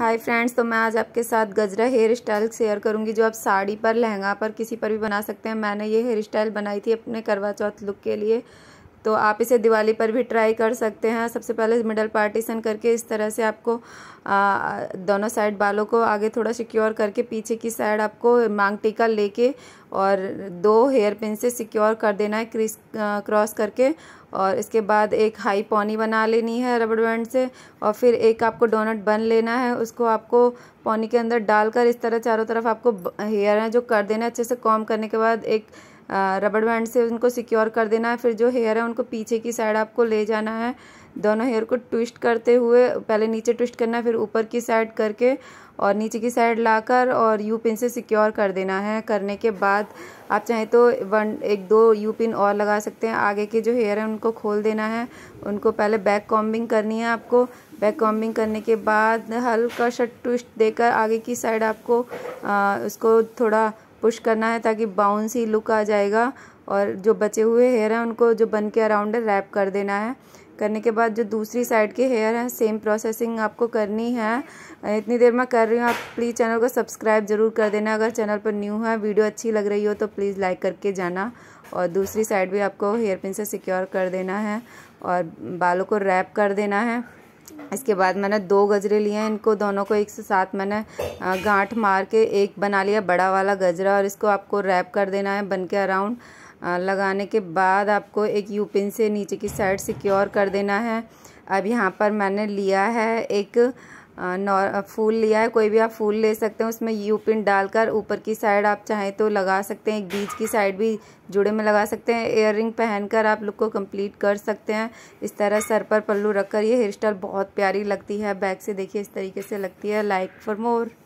hi friends तो मैं आज आपके साथ गजरा हेयर स्टाइल शेयर करूंगी जो आप साड़ी पर लहंगा पर किसी पर भी बना सकते हैं मैंने ये हेयर स्टाइल बनाई थी अपने करवा चौथ लुक के लिए तो आप इसे दिवाली पर भी ट्राई कर सकते हैं सबसे पहले मिडल पार्टीशन करके इस तरह से आपको आ, दोनों साइड बालों को आगे थोड़ा सिक्योर करके पीछे की साइड आपको मांग टीका लेके और दो हेयर पिन से सिक्योर कर देना है क्रिस क्रॉस करके और इसके बाद एक हाई पौनी बना लेनी है रबड़ बैंड से और फिर एक आपको डोनट बन लेना है उसको आपको पौनी के अंदर डालकर इस तरह चारों तरफ आपको हेयर है जो कर देना है अच्छे से कॉम करने के बाद एक रबड़ बैंड से उनको सिक्योर कर देना है फिर जो हेयर है उनको पीछे की साइड आपको ले जाना है दोनों हेयर को ट्विस्ट करते हुए पहले नीचे ट्विस्ट करना है फिर ऊपर की साइड करके और नीचे की साइड लाकर और यू पिन से सिक्योर कर देना है करने के बाद आप चाहें तो वन एक दो यू पिन और लगा सकते हैं आगे के जो हेयर है उनको खोल देना है उनको पहले बैक कॉम्बिंग करनी है आपको बैक कॉम्बिंग करने के बाद हल्का सा ट्विस्ट देकर आगे की साइड आपको आ, उसको थोड़ा पुश करना है ताकि बाउंसी लुक आ जाएगा और जो बचे हुए हेयर हैं उनको जो बन के अराउंड है रैप कर देना है करने के बाद जो दूसरी साइड के हेयर हैं सेम प्रोसेसिंग आपको करनी है इतनी देर में कर रही हूँ आप प्लीज़ चैनल को सब्सक्राइब ज़रूर कर देना अगर चैनल पर न्यू है वीडियो अच्छी लग रही हो तो प्लीज़ लाइक करके जाना और दूसरी साइड भी आपको हेयर पिन से सिक्योर कर देना है और बालों को रैप कर देना है इसके बाद मैंने दो गजरे लिए हैं इनको दोनों को एक से साथ मैंने गांठ मार के एक बना लिया बड़ा वाला गजरा और इसको आपको रैप कर देना है बन के अराउंड लगाने के बाद आपको एक यू पिन से नीचे की साइड सिक्योर कर देना है अब यहाँ पर मैंने लिया है एक नॉ फूल लिया है कोई भी आप फूल ले सकते हैं उसमें यू पिन डालकर ऊपर की साइड आप चाहें तो लगा सकते हैं एक बीच की साइड भी जुड़े में लगा सकते हैं एयर रिंग पहनकर आप लुक को कंप्लीट कर सकते हैं इस तरह सर पर पल्लू रखकर ये हेयर स्टाइल बहुत प्यारी लगती है बैक से देखिए इस तरीके से लगती है लाइक फॉर मोर